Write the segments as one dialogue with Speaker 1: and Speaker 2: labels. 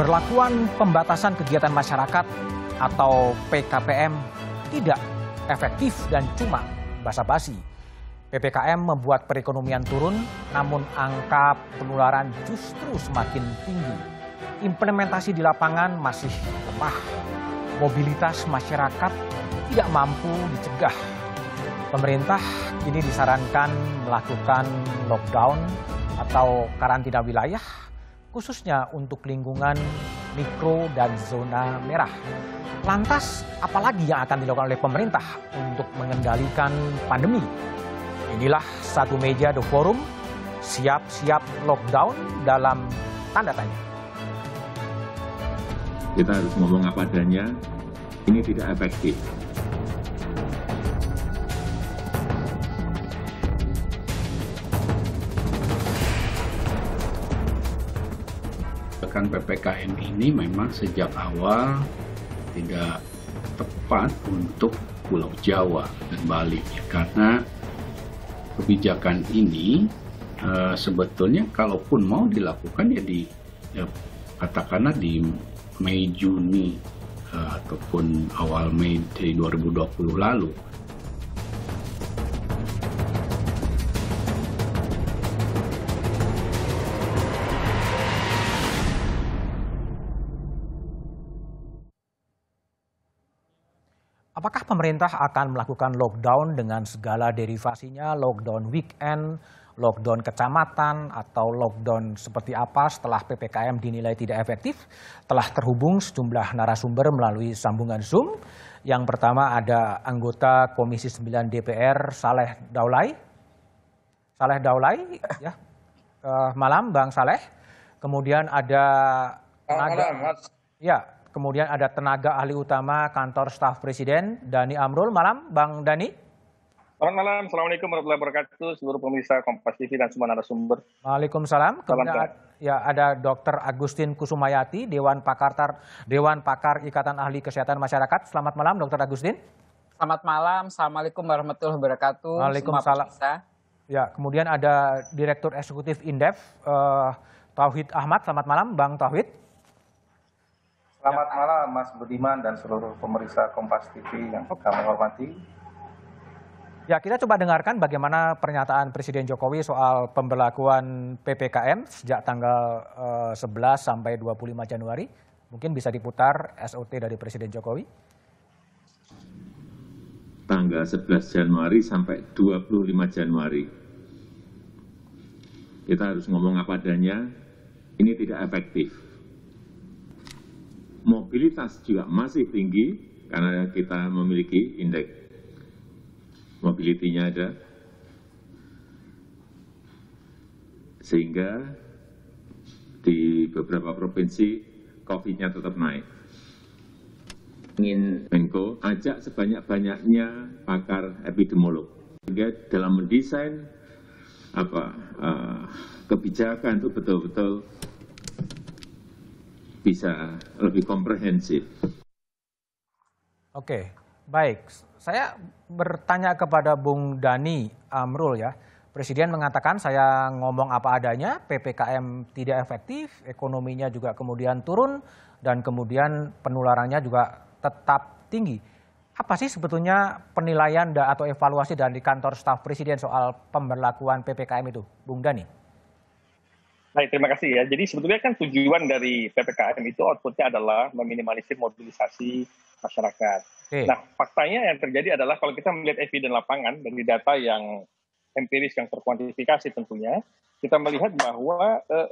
Speaker 1: Pemberlakuan pembatasan kegiatan masyarakat atau PKPM tidak efektif dan cuma basa-basi. PPKM membuat perekonomian turun, namun angka penularan justru semakin tinggi. Implementasi di lapangan masih lemah. Mobilitas masyarakat tidak mampu dicegah. Pemerintah kini disarankan melakukan lockdown atau karantina wilayah khususnya untuk lingkungan mikro dan zona merah. Lantas, apalagi yang akan dilakukan oleh pemerintah untuk mengendalikan pandemi? Inilah satu meja, The Forum, siap-siap lockdown dalam
Speaker 2: tanda tanya.
Speaker 3: Kita harus ngomong apa adanya, ini tidak efektif.
Speaker 4: kebijakan PPKM ini memang sejak awal tidak tepat untuk Pulau Jawa dan Bali karena kebijakan ini e, sebetulnya kalaupun mau dilakukan ya di ya, katakanlah di Mei Juni e, ataupun awal Mei dari 2020 lalu
Speaker 1: Apakah pemerintah akan melakukan lockdown dengan segala derivasinya, lockdown weekend, lockdown kecamatan, atau lockdown seperti apa setelah PPKM dinilai tidak efektif? Telah terhubung sejumlah narasumber melalui sambungan Zoom. Yang pertama ada anggota Komisi 9 DPR Saleh Daulay. Saleh Daulay, ya. Uh, malam Bang Saleh. Kemudian ada... Selamat malam, Mas. Ya, Kemudian ada tenaga ahli utama kantor staf presiden, Dani Amrul. Malam, Bang Dani.
Speaker 3: Selamat malam, Assalamualaikum warahmatullahi wabarakatuh, seluruh pemirsa Kompas TV dan semua narasumber.
Speaker 1: Waalaikumsalam. Kemudian Salam ya ada Dr. Agustin Kusumayati, Dewan Pakar Tar, Dewan Pakar Ikatan Ahli Kesehatan Masyarakat. Selamat malam, Dr. Agustin.
Speaker 2: Selamat malam, Assalamualaikum warahmatullahi wabarakatuh. Waalaikumsalam.
Speaker 1: Ya, kemudian ada Direktur Eksekutif Indef, uh, Tauhid Ahmad. Selamat malam, Bang Tauhid.
Speaker 3: Selamat malam Mas Budiman dan seluruh pemeriksa Kompas TV yang kami
Speaker 4: hormati.
Speaker 1: Ya, kita coba dengarkan bagaimana pernyataan Presiden Jokowi soal pemberlakuan PPKM sejak tanggal eh, 11 sampai 25 Januari. Mungkin bisa diputar SOT dari Presiden Jokowi.
Speaker 3: Tanggal 11 Januari sampai 25 Januari. Kita harus ngomong apa adanya, ini tidak efektif mobilitas juga masih tinggi karena kita memiliki indeks mobility-nya ada. Sehingga di beberapa provinsi COVID-nya tetap naik. Ingin Menko ajak sebanyak-banyaknya pakar epidemiolog. Sehingga dalam mendesain apa uh, kebijakan itu betul-betul bisa lebih komprehensif.
Speaker 1: Oke, baik. Saya bertanya kepada Bung Dani Amrul ya. Presiden mengatakan saya ngomong apa adanya, PPKM tidak efektif, ekonominya juga kemudian turun, dan kemudian penularannya juga tetap tinggi. Apa sih sebetulnya penilaian atau evaluasi dari kantor staf presiden soal pemberlakuan PPKM itu, Bung Dani?
Speaker 3: Baik, terima kasih ya. Jadi sebetulnya kan tujuan dari PPKM itu outputnya adalah meminimalisir mobilisasi masyarakat. Okay. Nah, faktanya yang terjadi adalah kalau kita melihat evidence lapangan dari data yang empiris yang terkuantifikasi tentunya, kita melihat bahwa eh,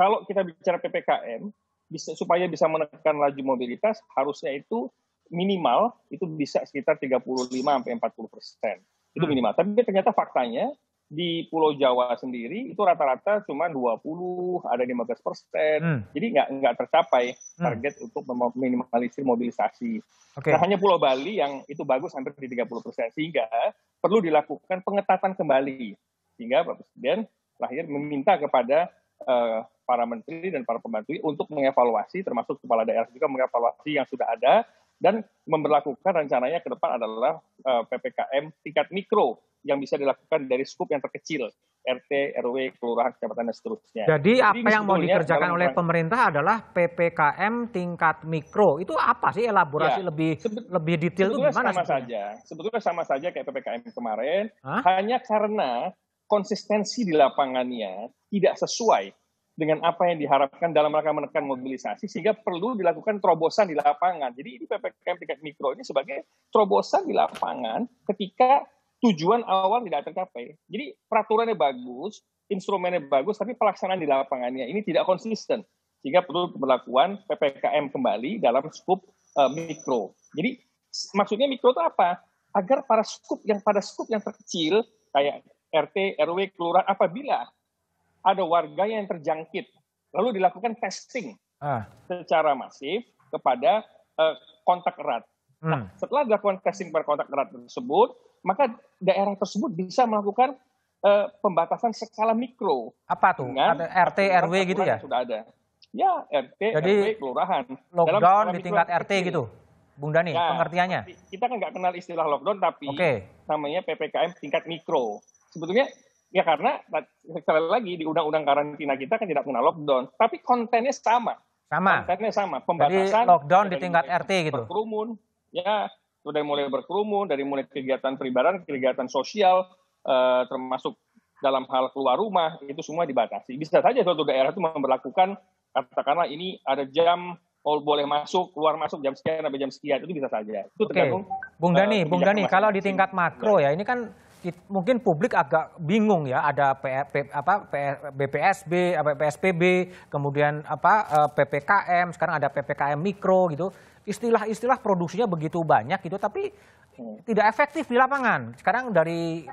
Speaker 3: kalau kita bicara PPKM, bisa, supaya bisa menekan laju mobilitas, harusnya itu minimal itu bisa sekitar 35 sampai 40 persen. Itu hmm. minimal. Tapi ternyata faktanya di Pulau Jawa sendiri itu rata-rata cuma 20 ada 15 persen hmm. jadi nggak nggak tercapai hmm. target hmm. untuk meminimalisir mobilisasi okay. nah hanya Pulau Bali yang itu bagus hampir di 30 persen sehingga perlu dilakukan pengetatan kembali sehingga Pak Presiden lahir meminta kepada uh, para menteri dan para pembantu untuk mengevaluasi termasuk kepala daerah juga mengevaluasi yang sudah ada dan memperlakukan rencananya ke depan adalah eh, PPKM tingkat mikro yang bisa dilakukan dari skup yang terkecil RT, RW, kelurahan, kecamatan dan seterusnya. Jadi, Jadi apa yang mau dikerjakan oleh
Speaker 1: pemerintah adalah PPKM tingkat mikro. Itu apa sih elaborasi ya, lebih lebih detail itu gimana? Sama sebetulnya? saja.
Speaker 3: Sebetulnya sama saja kayak PPKM kemarin, Hah? hanya karena konsistensi di lapangannya tidak sesuai dengan apa yang diharapkan dalam rangka menekan mobilisasi sehingga perlu dilakukan terobosan di lapangan. Jadi ini PPKM tingkat mikro ini sebagai terobosan di lapangan ketika tujuan awal tidak tercapai. Jadi peraturannya bagus, instrumennya bagus, tapi pelaksanaan di lapangannya ini tidak konsisten. Sehingga perlu pemberlakuan PPKM kembali dalam skup uh, mikro. Jadi maksudnya mikro itu apa? Agar para skup yang pada skup yang terkecil kayak RT, RW, kelurahan apabila ada warga yang terjangkit, lalu dilakukan testing ah. secara masif kepada uh, kontak erat. Nah, hmm. Nah, setelah dilakukan testing pada kontak erat tersebut, maka daerah tersebut bisa melakukan uh, pembatasan skala mikro. Apa tuh? Dengan ada RT, RW gitu ya?
Speaker 1: Sudah ada. Ya, RT, Jadi, RW, kelurahan. Lockdown Dalam di tingkat RT kecil. gitu, Bung Dani, nah, ya, pengertiannya?
Speaker 3: Kita kan nggak kenal istilah lockdown, tapi okay. namanya PPKM tingkat mikro. Sebetulnya Ya karena sekali lagi di undang-undang karantina kita kan tidak mengenal lockdown, tapi kontennya sama. Sama. Kontennya sama. Pembatasan. Jadi lockdown di tingkat RT gitu. Berkerumun. Ya, sudah mulai berkerumun, dari mulai kegiatan peribadan, kegiatan sosial, eh, termasuk dalam hal keluar rumah itu semua dibatasi. Bisa saja suatu daerah itu memperlakukan katakanlah ini ada jam all oh, boleh masuk, keluar masuk jam sekian sampai jam sekian itu bisa saja. Itu tergantung.
Speaker 1: Oke. Bung Dani, uh, eh, Bung Dani, kalau di tingkat makro ya ini kan mungkin publik agak bingung ya ada P, P, apa P, BPSB, apa PSPB, kemudian apa eh, PPKM, sekarang ada PPKM mikro gitu. Istilah-istilah produksinya begitu banyak gitu tapi tidak efektif di lapangan. Sekarang dari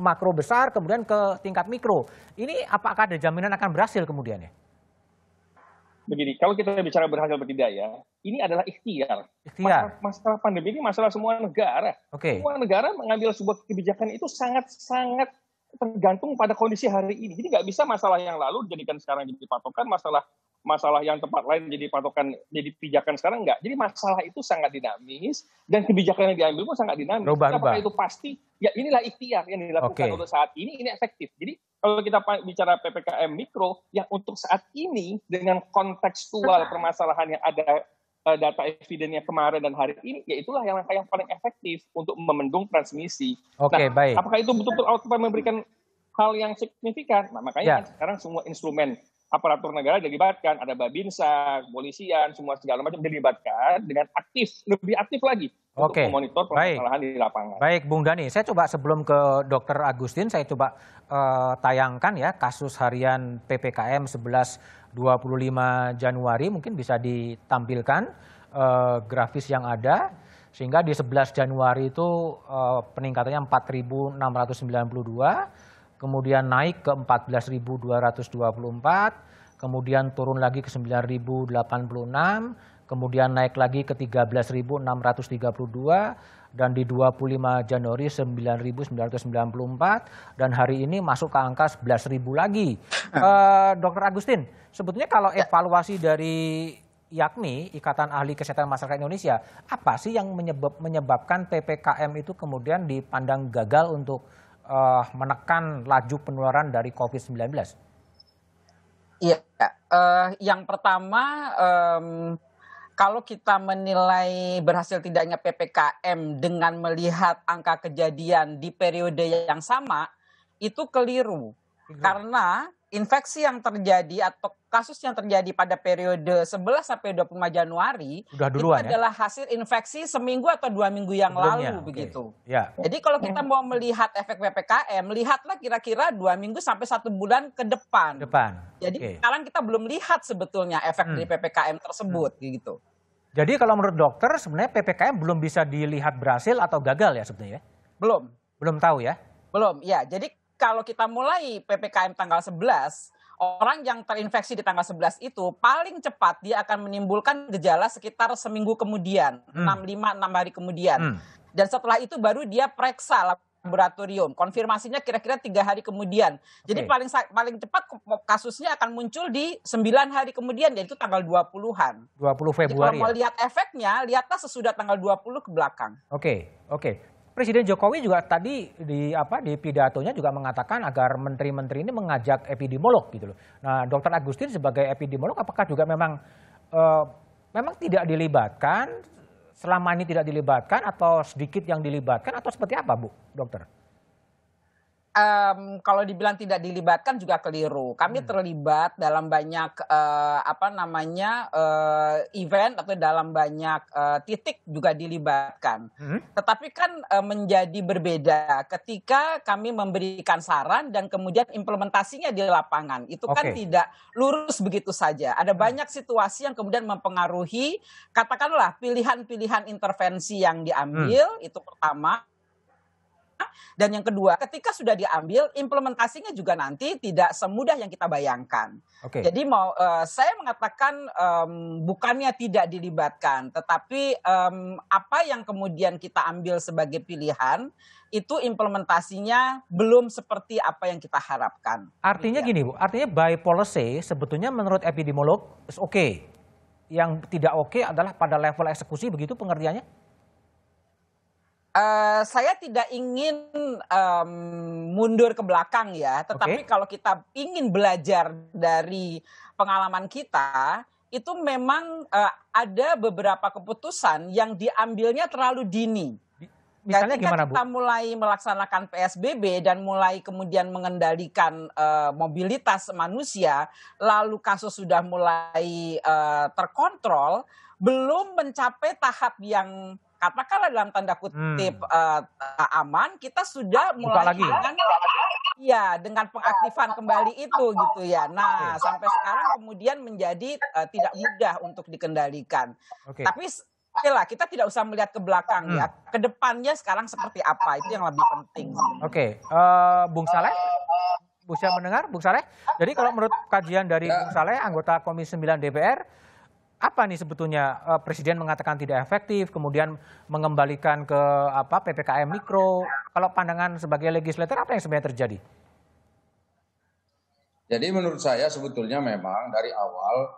Speaker 1: makro besar kemudian ke tingkat mikro. Ini apakah ada jaminan akan berhasil kemudian ya? begini, kalau kita
Speaker 3: bicara berhasil tidak ya, ini adalah ikhtiar. Ikhtiar. Masalah, masalah pandemi ini masalah semua negara. Okay. Semua negara mengambil sebuah kebijakan itu sangat-sangat tergantung pada kondisi hari ini. Jadi nggak bisa masalah yang lalu jadikan sekarang jadi patokan, masalah masalah yang tempat lain jadi patokan, jadi pijakan sekarang nggak. Jadi masalah itu sangat dinamis dan kebijakan yang diambil pun sangat dinamis. Rubah, Apakah rubah. itu pasti? ya inilah ikhtiar yang dilakukan okay. untuk saat ini ini efektif. Jadi kalau kita bicara PPKM mikro ya untuk saat ini dengan kontekstual permasalahan yang ada eh, data evidennya kemarin dan hari ini, ya itulah yang yang paling efektif untuk memendung transmisi.
Speaker 4: Oke, okay, nah, baik. Apakah itu
Speaker 3: betul-betul memberikan hal yang signifikan? Nah, makanya ya. kan sekarang semua instrumen aparatur negara dilibatkan, ada babinsa, polisian, semua segala macam dilibatkan dengan aktif, lebih aktif lagi Oke. untuk memonitor permasalahan di lapangan.
Speaker 1: Baik, Bung Dani, saya coba sebelum ke Dokter Agustin, saya coba uh, tayangkan ya kasus harian ppkm 11 25 Januari mungkin bisa ditampilkan uh, grafis yang ada sehingga di 11 Januari itu uh, peningkatannya 4.692 kemudian naik ke 14.224, kemudian turun lagi ke 9.086, kemudian naik lagi ke 13.632 dan di 25 Januari 9.994 dan hari ini masuk ke angka 11.000 lagi. Uh, Dokter Agustin, sebetulnya kalau ya. evaluasi dari yakni Ikatan Ahli Kesehatan Masyarakat Indonesia, apa sih yang menyebab, menyebabkan PPKM itu kemudian dipandang gagal untuk uh, menekan laju penularan dari COVID-19?
Speaker 2: Iya, uh, yang pertama um, kalau kita menilai berhasil tidaknya PPKM dengan melihat angka kejadian di periode yang sama, itu keliru. Karena infeksi yang terjadi atau kasus yang terjadi pada periode 11 sampai 25 Januari Udah duluan, itu ya? adalah hasil infeksi seminggu atau dua minggu yang Sebelumnya. lalu okay. begitu. Ya. Jadi kalau kita mau melihat efek ppkm, lihatlah kira-kira dua minggu sampai satu bulan ke depan. Depan. Jadi okay. sekarang kita belum lihat sebetulnya efek hmm. dari ppkm tersebut hmm. gitu.
Speaker 1: Jadi kalau menurut dokter sebenarnya ppkm belum bisa dilihat berhasil atau gagal ya sebetulnya. Belum. Belum tahu ya?
Speaker 2: Belum, ya. Jadi kalau kita mulai PPKM tanggal 11, orang yang terinfeksi di tanggal 11 itu paling cepat dia akan menimbulkan gejala sekitar seminggu kemudian, hmm. lima 6 hari kemudian. Hmm. Dan setelah itu baru dia periksa laboratorium. Konfirmasinya kira-kira tiga hari kemudian. Okay. Jadi paling paling cepat kasusnya akan muncul di 9 hari kemudian yaitu tanggal 20-an.
Speaker 1: 20 Februari. Jadi kalau ya? lihat
Speaker 2: efeknya, lihatlah sesudah tanggal 20 ke belakang.
Speaker 1: Oke, okay, oke. Okay. Presiden Jokowi juga tadi di apa di pidatonya juga mengatakan agar menteri-menteri ini mengajak epidemiolog gitu loh. Nah, Dokter Agustin sebagai epidemiolog apakah juga memang uh, memang tidak dilibatkan selama ini tidak dilibatkan atau sedikit yang dilibatkan atau seperti apa, Bu, Dokter?
Speaker 2: um, kalau dibilang tidak dilibatkan juga keliru. Kami hmm. terlibat dalam banyak uh, apa namanya uh, event atau dalam banyak uh, titik juga dilibatkan. Hmm. Tetapi kan uh, menjadi berbeda ketika kami memberikan saran dan kemudian implementasinya di lapangan. Itu okay. kan tidak lurus begitu saja. Ada hmm. banyak situasi yang kemudian mempengaruhi katakanlah pilihan-pilihan intervensi yang diambil hmm. itu pertama dan yang kedua, ketika sudah diambil, implementasinya juga nanti tidak semudah yang kita bayangkan. Okay. Jadi mau uh, saya mengatakan um, bukannya tidak dilibatkan, tetapi um, apa yang kemudian kita ambil sebagai pilihan itu implementasinya belum seperti apa yang kita harapkan.
Speaker 1: Artinya iya. gini Bu, artinya by policy sebetulnya menurut epidemiolog oke. Okay. Yang tidak oke okay adalah pada level eksekusi begitu pengertiannya?
Speaker 2: Eh, saya tidak ingin um, mundur ke belakang ya, tetapi okay. kalau kita ingin belajar dari pengalaman kita, itu memang uh, ada beberapa keputusan yang diambilnya terlalu dini. Misalnya Ketika gimana, Bu? kita mulai melaksanakan PSBB dan mulai kemudian mengendalikan uh, mobilitas manusia, lalu kasus sudah mulai uh, terkontrol, belum mencapai tahap yang katakanlah dalam tanda kutip hmm. uh, aman, kita sudah mulai lagi. dengan ya dengan pengaktifan kembali itu gitu ya. Nah, okay. sampai sekarang kemudian menjadi uh, tidak mudah untuk dikendalikan. Okay. Tapi Oke lah, kita tidak usah melihat ke belakang hmm. ya. Kedepannya sekarang seperti apa itu yang lebih penting.
Speaker 1: Oke, okay. uh, Bung Saleh, Bung Saleh mendengar, Bung Saleh. Jadi kalau menurut kajian dari Bung Saleh, anggota Komisi 9 DPR, apa nih sebetulnya eh, presiden mengatakan tidak efektif, kemudian mengembalikan ke apa ppkm mikro. Kalau pandangan sebagai legislator apa yang sebenarnya terjadi?
Speaker 4: Jadi menurut saya sebetulnya memang dari awal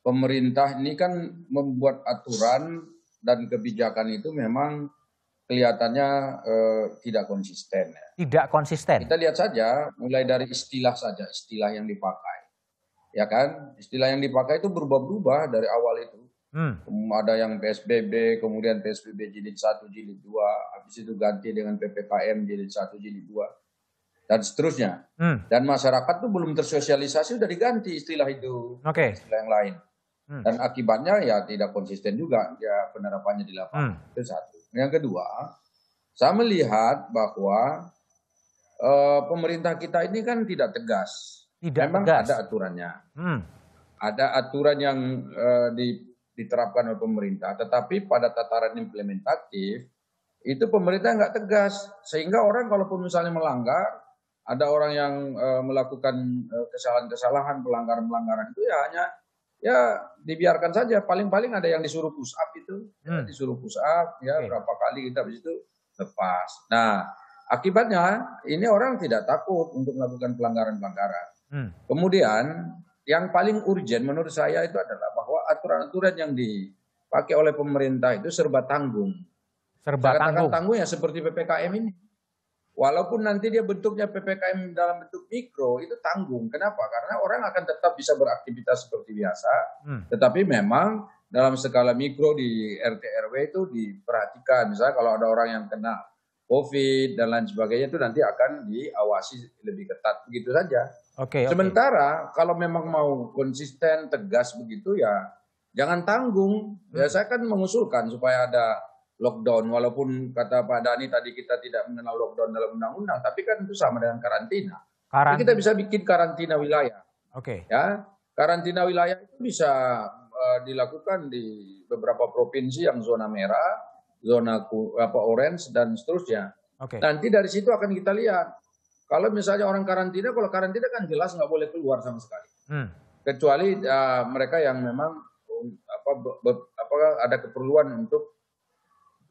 Speaker 4: pemerintah ini kan membuat aturan dan kebijakan itu memang kelihatannya eh, tidak konsisten. Ya.
Speaker 1: Tidak konsisten.
Speaker 4: Kita lihat saja, mulai dari istilah saja istilah yang dipakai ya kan istilah yang dipakai itu berubah-ubah dari awal itu hmm. ada yang PSBB kemudian PSBB jilid satu, jilid dua, habis itu ganti dengan PPKM jilid satu, jilid dua, dan seterusnya hmm. dan masyarakat tuh belum tersosialisasi udah diganti istilah itu okay. istilah yang lain hmm. dan akibatnya ya tidak konsisten juga ya penerapannya di lapangan hmm. itu satu yang kedua saya melihat bahwa uh, pemerintah kita ini kan tidak tegas tidak Memang tegas. ada aturannya. Hmm. Ada aturan yang uh, di, diterapkan oleh pemerintah, tetapi pada tataran implementatif itu pemerintah nggak tegas sehingga orang kalaupun misalnya melanggar ada orang yang uh, melakukan eh, kesalahan-kesalahan uh, pelanggaran-pelanggaran itu ya hanya ya dibiarkan saja paling-paling ada yang disuruh push up itu ya, hmm. ya, disuruh push up ya okay. berapa kali kita habis itu lepas nah akibatnya ini orang tidak takut untuk melakukan pelanggaran-pelanggaran Hmm. Kemudian yang paling urgent menurut saya itu adalah bahwa aturan-aturan yang dipakai oleh pemerintah itu serba tanggung. Serba saya tanggung. tanggung ya seperti PPKM ini. Walaupun nanti dia bentuknya PPKM dalam bentuk mikro itu tanggung. Kenapa? Karena orang akan tetap bisa beraktivitas seperti biasa, hmm. tetapi memang dalam skala mikro di RT RW itu diperhatikan. Misalnya kalau ada orang yang kena COVID dan lain sebagainya itu nanti akan diawasi lebih ketat begitu saja. Oke. Okay, Sementara okay. kalau memang mau konsisten tegas begitu ya jangan tanggung. Ya, hmm. saya kan mengusulkan supaya ada lockdown walaupun kata Pak Dani tadi kita tidak mengenal lockdown dalam undang-undang tapi kan itu sama dengan karantina.
Speaker 1: karantina. kita bisa
Speaker 4: bikin karantina wilayah. Oke. Okay. Ya, karantina wilayah itu bisa uh, dilakukan di beberapa provinsi yang zona merah, zona apa orange dan seterusnya. Oke. Okay. Nanti dari situ akan kita lihat kalau misalnya orang karantina, kalau karantina kan jelas nggak boleh keluar sama sekali. Hmm. Kecuali uh, mereka yang memang apa, be, be, apa ada keperluan untuk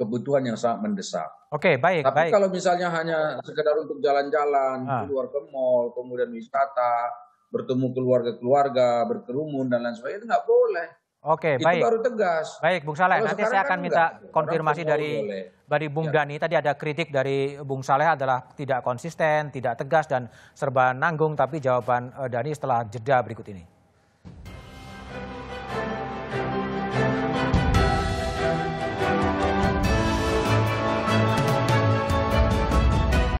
Speaker 4: kebutuhan yang sangat mendesak. Oke,
Speaker 1: okay, baik. Tapi baik. kalau
Speaker 4: misalnya hanya sekedar untuk jalan-jalan, ah. keluar ke mall, kemudian wisata, bertemu keluarga-keluarga, berkerumun dan lain sebagainya itu nggak boleh.
Speaker 1: Oke, itu baik. baru tegas. Baik, Bung Saleh, Kalau nanti saya kan akan kan minta enggak. konfirmasi dari boleh. dari Bung ya. Dani. Tadi ada kritik dari Bung Saleh adalah tidak konsisten, tidak tegas dan serba nanggung tapi jawaban eh, Dani setelah jeda berikut ini.